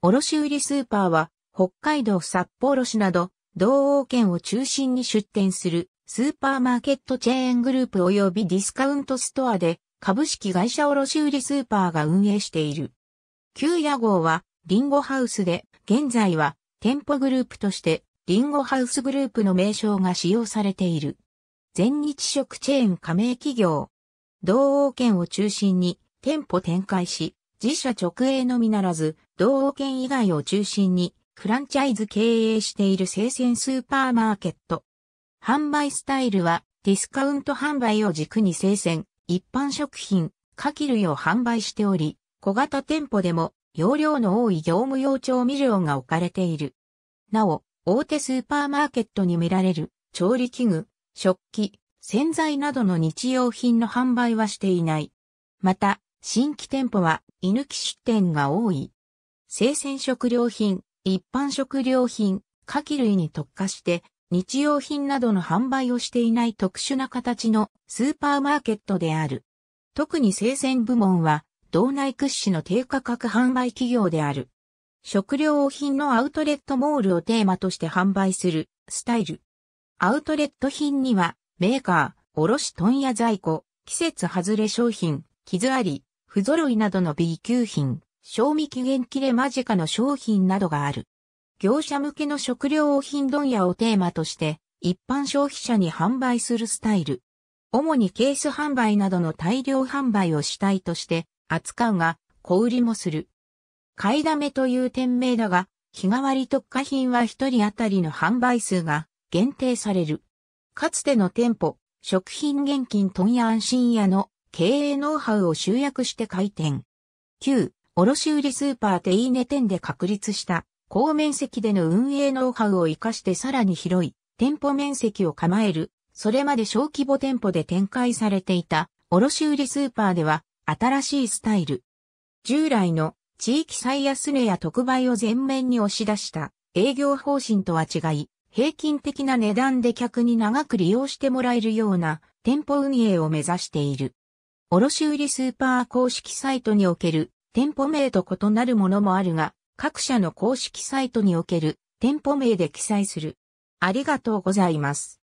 卸売スーパーは、北海道札幌市など、道央県を中心に出店する、スーパーマーケットチェーングループ及びディスカウントストアで、株式会社卸売スーパーが運営している。旧屋号は、リンゴハウスで、現在は、店舗グループとして、リンゴハウスグループの名称が使用されている。全日食チェーン加盟企業。道央県を中心に店舗展開し、自社直営のみならず、同県以外を中心に、フランチャイズ経営している生鮮スーパーマーケット。販売スタイルは、ディスカウント販売を軸に生鮮、一般食品、下記類を販売しており、小型店舗でも、容量の多い業務用調味料が置かれている。なお、大手スーパーマーケットに見られる、調理器具、食器、洗剤などの日用品の販売はしていない。また、新規店舗は居抜き出店が多い。生鮮食料品、一般食料品、下記類に特化して、日用品などの販売をしていない特殊な形のスーパーマーケットである。特に生鮮部門は、道内屈指の低価格販売企業である。食料品のアウトレットモールをテーマとして販売するスタイル。アウトレット品には、メーカー、卸問屋在庫、季節外れ商品、傷あり、不揃いなどの B 級品、賞味期限切れ間近の商品などがある。業者向けの食料品問屋をテーマとして、一般消費者に販売するスタイル。主にケース販売などの大量販売を主体として扱うが、小売りもする。買いだめという店名だが、日替わり特化品は一人当たりの販売数が限定される。かつての店舗、食品現金問屋安心屋の経営ノウハウを集約して開店。旧、卸売スーパーテイーネ店で確立した高面積での運営ノウハウを活かしてさらに広い店舗面積を構える、それまで小規模店舗で展開されていた卸売スーパーでは新しいスタイル。従来の地域最安値や特売を前面に押し出した営業方針とは違い、平均的な値段で客に長く利用してもらえるような店舗運営を目指している。卸売スーパー公式サイトにおける店舗名と異なるものもあるが、各社の公式サイトにおける店舗名で記載する。ありがとうございます。